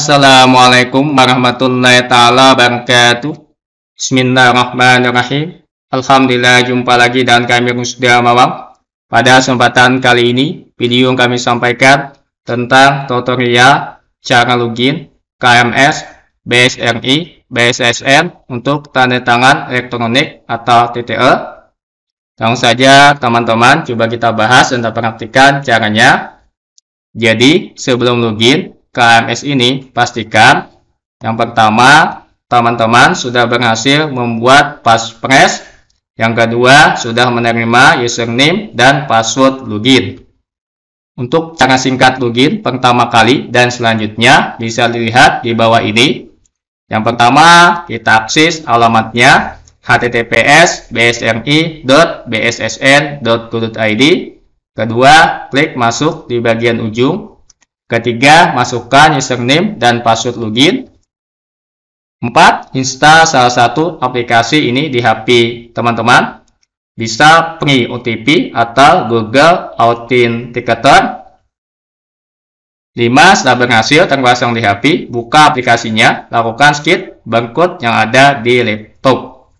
Assalamualaikum warahmatullahi taala wabarakatuh. Bismillahirrahmanirrahim. Alhamdulillah jumpa lagi dan kami sudah Mawam. Pada kesempatan kali ini, video yang kami sampaikan tentang tutorial cara login KMS, BSRI, BSSN untuk tanda tangan elektronik atau TTE. Langsung saja teman-teman, coba kita bahas dan kita caranya. Jadi, sebelum login, KMS kan ini, pastikan yang pertama teman-teman sudah berhasil membuat passphrase, yang kedua sudah menerima username dan password login. Untuk cara singkat login pertama kali dan selanjutnya bisa dilihat di bawah ini. Yang pertama kita akses alamatnya https bsmibssngoid Kedua, klik masuk di bagian ujung Ketiga, masukkan username dan password login. Empat, install salah satu aplikasi ini di HP teman-teman. Bisa Pri OTP atau Google Authenticator. Lima, setelah berhasil terpasang di HP, buka aplikasinya, lakukan skip bangkut yang ada di laptop.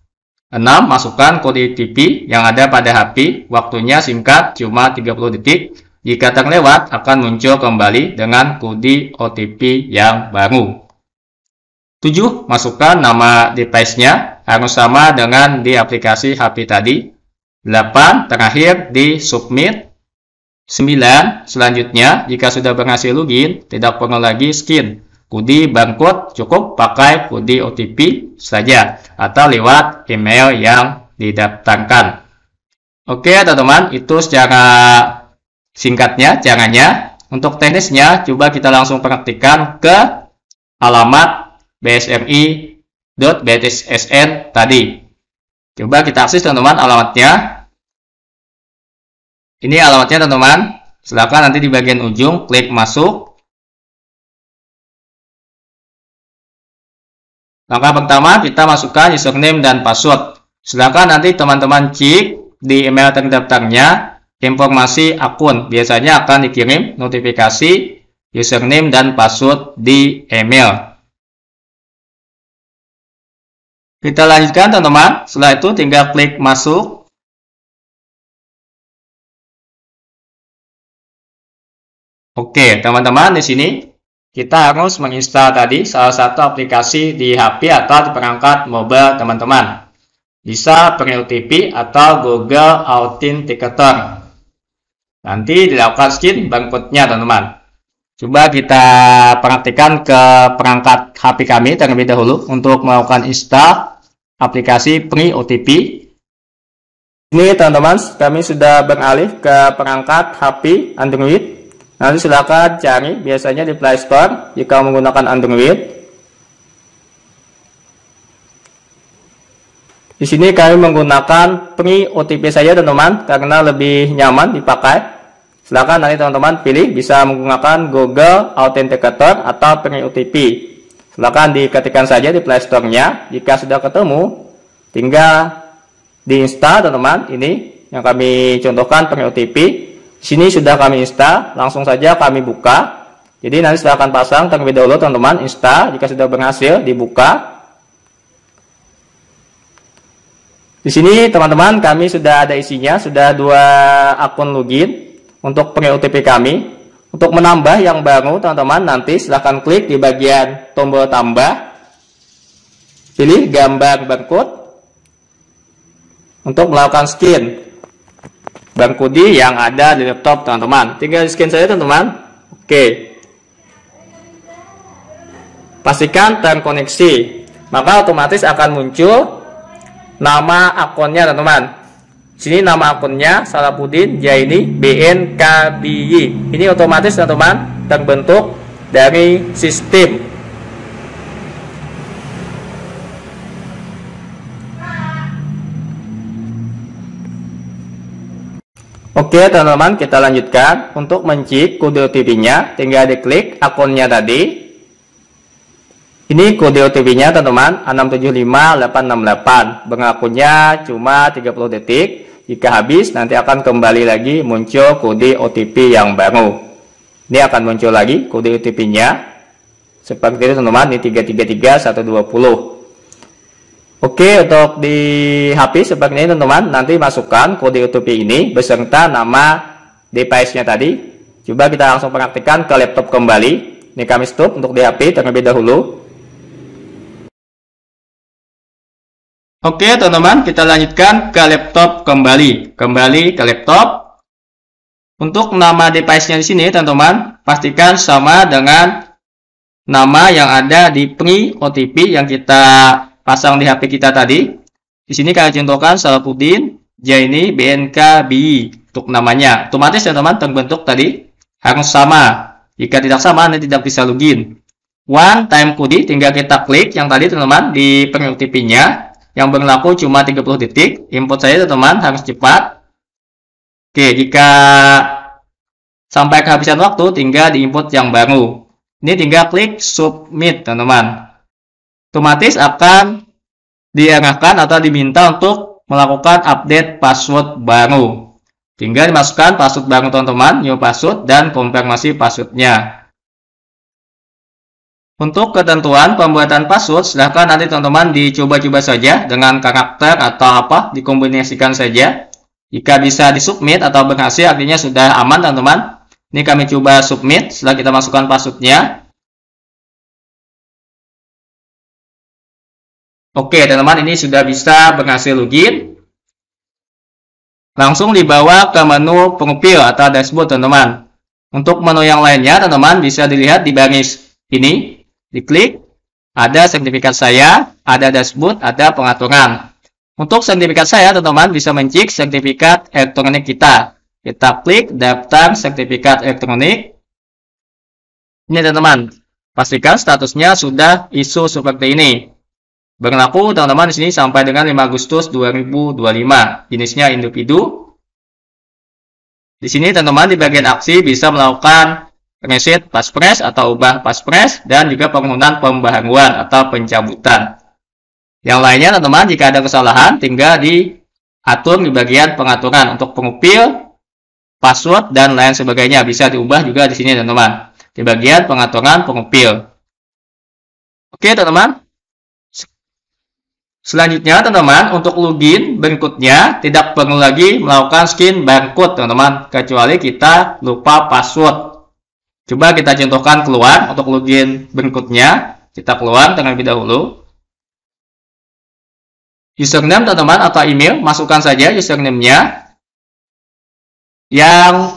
Enam, masukkan kode OTP yang ada pada HP, waktunya singkat, cuma 30 detik jika terlewat, akan muncul kembali dengan kode OTP yang baru. 7. Masukkan nama device-nya harus sama dengan di aplikasi HP tadi. 8. Terakhir di submit. 9. Selanjutnya, jika sudah berhasil login, tidak perlu lagi skin. Kode barcode cukup pakai kode OTP saja atau lewat email yang didaftarkan. Oke, teman-teman, itu secara singkatnya, ya Untuk teknisnya, coba kita langsung praktikan ke alamat bsmi.btsn tadi. Coba kita akses teman-teman alamatnya. Ini alamatnya teman-teman. Silahkan nanti di bagian ujung klik masuk. Langkah pertama kita masukkan username dan password. Silahkan nanti teman-teman cek di email terdaftarnya informasi akun. Biasanya akan dikirim notifikasi username dan password di email. Kita lanjutkan teman-teman. Setelah itu tinggal klik masuk. Oke, teman-teman di sini kita harus menginstal tadi salah satu aplikasi di HP atau di perangkat mobile teman-teman. Bisa pakai OTP atau Google Authenticator. Nanti dilakukan skin bangkutnya teman-teman. Coba kita perhatikan ke perangkat HP kami terlebih dahulu untuk melakukan install aplikasi Pri OTP. Ini teman-teman, kami sudah beralih ke perangkat HP Android. Nanti silakan cari biasanya di Play Store jika menggunakan Android. Di sini kami menggunakan PRI OTP saja teman-teman karena lebih nyaman dipakai. Silakan nanti teman-teman pilih bisa menggunakan Google Authenticator atau PRI OTP. Silakan diketikkan saja di Play Store-nya. Jika sudah ketemu, tinggal diinstal teman-teman. Ini yang kami contohkan PRI OTP. Di sini sudah kami install, langsung saja kami buka. Jadi nanti silahkan pasang terlebih dahulu teman-teman, install. Jika sudah berhasil, dibuka. Di sini teman-teman kami sudah ada isinya, sudah dua akun login untuk pre-OTP kami. Untuk menambah yang baru teman-teman nanti silahkan klik di bagian tombol tambah. Pilih gambar barcode. Untuk melakukan skin barcode yang ada di laptop teman-teman. Tinggal skin saja teman-teman. Oke. Pastikan terkoneksi. Maka otomatis akan muncul nama akunnya teman-teman sini nama akunnya Salapudin Jaini BNKBY ini otomatis teman-teman terbentuk dari sistem Oke teman-teman kita lanjutkan untuk mencik kode OTP nya tinggal diklik akunnya tadi ini kode OTP-nya teman-teman 675868. Mengakunya cuma 30 detik. Jika habis nanti akan kembali lagi muncul kode OTP yang baru. Ini akan muncul lagi kode OTP-nya. Seperti ini teman-teman ini 333120. Oke, untuk di HP seperti ini teman-teman, nanti masukkan kode OTP ini beserta nama device-nya tadi. Coba kita langsung praktikkan ke laptop kembali. Ini kami stop untuk di HP terlebih dahulu. Oke teman-teman, kita lanjutkan ke laptop kembali. Kembali ke laptop. Untuk nama device-nya di sini teman-teman, pastikan sama dengan nama yang ada di pengi OTP yang kita pasang di HP kita tadi. Di sini kalian contohkan jadi Jaini BNKBI untuk namanya. Otomatis teman-teman terbentuk tadi harus sama. Jika tidak sama, nanti tidak bisa login. One time code tinggal kita klik yang tadi teman-teman di pengi OTP-nya yang berlaku cuma 30 detik. Input saya teman harus cepat. Oke, jika sampai kehabisan waktu tinggal di input yang baru. Ini tinggal klik submit teman-teman. Otomatis akan diarahkan atau diminta untuk melakukan update password baru. Tinggal dimasukkan password baru teman-teman, new password dan konfirmasi passwordnya. Untuk ketentuan pembuatan password, silahkan nanti teman-teman dicoba-coba saja dengan karakter atau apa, dikombinasikan saja. Jika bisa disubmit atau berhasil, artinya sudah aman teman-teman. Ini kami coba submit, setelah kita masukkan passwordnya. Oke, teman-teman ini sudah bisa berhasil login. Langsung dibawa ke menu profil atau dashboard, teman-teman. Untuk menu yang lainnya, teman-teman bisa dilihat di baris ini. Diklik, ada sertifikat saya, ada dashboard, ada pengaturan. Untuk sertifikat saya, teman-teman bisa mencik sertifikat elektronik kita. Kita klik daftar sertifikat elektronik. Ini teman-teman, pastikan statusnya sudah ISO seperti ini. Berlaku teman-teman di sini sampai dengan 5 Agustus 2025. Jenisnya individu. Di sini teman-teman di bagian aksi bisa melakukan reset paspres atau ubah paspres dan juga penggunaan pembaharuan atau pencabutan. Yang lainnya teman-teman jika ada kesalahan tinggal diatur di bagian pengaturan untuk pengupil, password dan lain sebagainya bisa diubah juga di sini teman-teman di bagian pengaturan pengupil. Oke teman-teman. Selanjutnya teman-teman untuk login berikutnya tidak perlu lagi melakukan skin barcode teman-teman kecuali kita lupa password Coba kita contohkan keluar untuk login berikutnya. Kita keluar terlebih dahulu. Username teman-teman atau email, masukkan saja username-nya yang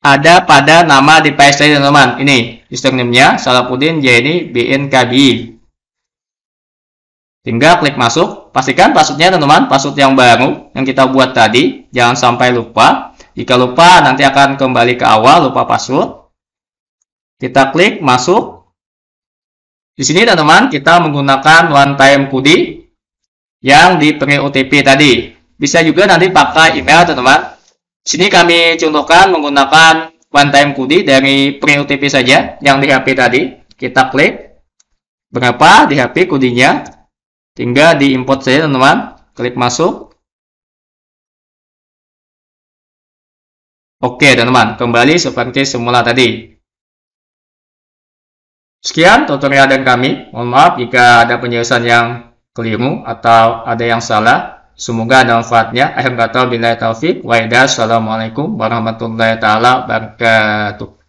ada pada nama di saya teman-teman. Ini username-nya Salapudin Jenny BNKB. Tinggal klik masuk. Pastikan passwordnya teman-teman, password yang baru yang kita buat tadi. Jangan sampai lupa. Jika lupa, nanti akan kembali ke awal, lupa password. Kita klik masuk. Di sini teman-teman kita menggunakan one time kudi yang di pre OTP tadi. Bisa juga nanti pakai email teman-teman. Di Sini kami contohkan menggunakan one time kudi dari pre OTP saja yang di HP tadi. Kita klik berapa di HP kudinya. Tinggal di import saja teman-teman. Klik masuk. Oke teman-teman, kembali seperti semula tadi. Sekian tutorial dari kami. Mohon maaf jika ada penjelasan yang keliru atau ada yang salah. Semoga ada manfaatnya. Akhir kata bila taufik. Waidah. Assalamualaikum warahmatullahi taala wabarakatuh.